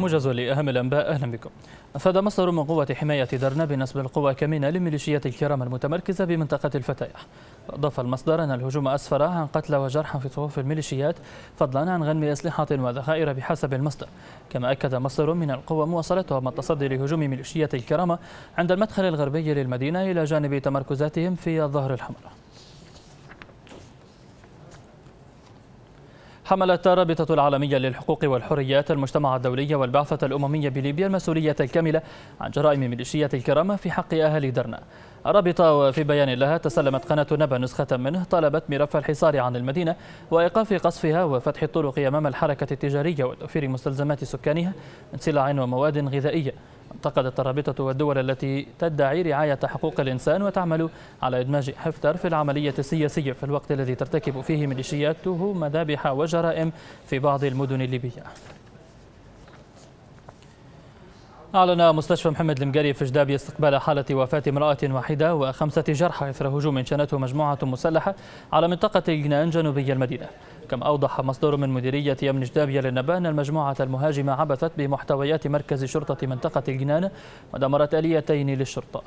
موجز لأهم الأنباء أهلا بكم أفاد مصدر من قوة حماية درنا بنسب القوى كمينة لميليشيات الكرام المتمركزة بمنطقة الفتيح أضاف المصدر أن الهجوم أسفر عن قتلى وجرحى في صفوف الميليشيات فضلا عن غنم أسلحة وذخائر بحسب المصدر كما أكد مصدر من القوى مواصلتهم التصدي لهجوم ميليشيات الكرامة عند المدخل الغربي للمدينة إلى جانب تمركزاتهم في الظهر الحمراء حملت الرابطة العالمية للحقوق والحريات المجتمع الدولي والبعثة الأممية بليبيا المسؤولية الكاملة عن جرائم ميليشيات الكرامة في حق أهالي درنا الرابطة وفي بيان لها تسلمت قناة نبا نسخة منه طلبت مرف الحصار عن المدينة وإيقاف قصفها وفتح الطرق أمام الحركة التجارية وتوفير مستلزمات سكانها من سلع ومواد غذائية اعتقدت الرابطة والدول التي تدعي رعاية حقوق الإنسان وتعمل على إدماج حفتر في العملية السياسية في الوقت الذي ترتكب فيه ميليشياته مذابح وجرائم في بعض المدن الليبية أعلن مستشفى محمد المقري في جدابي استقبال حالة وفاة امرأة واحدة وخمسة جرحى إثر هجوم شنته مجموعة مسلحة على منطقة جنان جنوبي المدينة كما أوضح مصدر من مديرية أمن جدابية للنبأ أن المجموعة المهاجمة عبثت بمحتويات مركز شرطة منطقة الجنان ودمرت آليتين للشرطة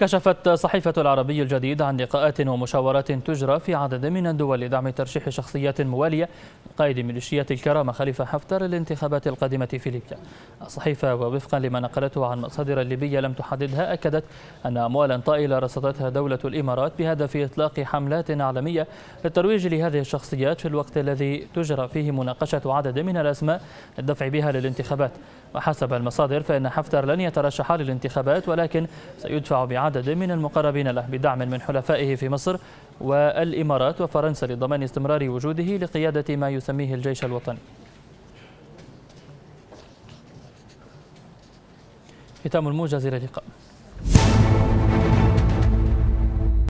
كشفت صحيفة العربي الجديد عن لقاءات ومشاورات تجرى في عدد من الدول لدعم ترشيح شخصيات موالية قائد ميليشيات الكرامة خليفة حفتر للانتخابات القادمة في ليبيا الصحيفة ووفقا لما نقلته عن مصادر ليبية لم تحددها أكدت أن أموالا طائلة رصدتها دولة الإمارات بهدف إطلاق حملات عالمية للترويج لهذه الشخصيات في الوقت الذي تجرى فيه مناقشة عدد من الأسماء للدفع بها للانتخابات وحسب المصادر فإن حفتر لن يترشح للانتخابات ولكن سيدفع بعدد عدد من المقربين له بدعم من حلفائه في مصر والإمارات وفرنسا لضمان استمرار وجوده لقيادة ما يسميه الجيش الوطني ختام الموجز إلى اللقاء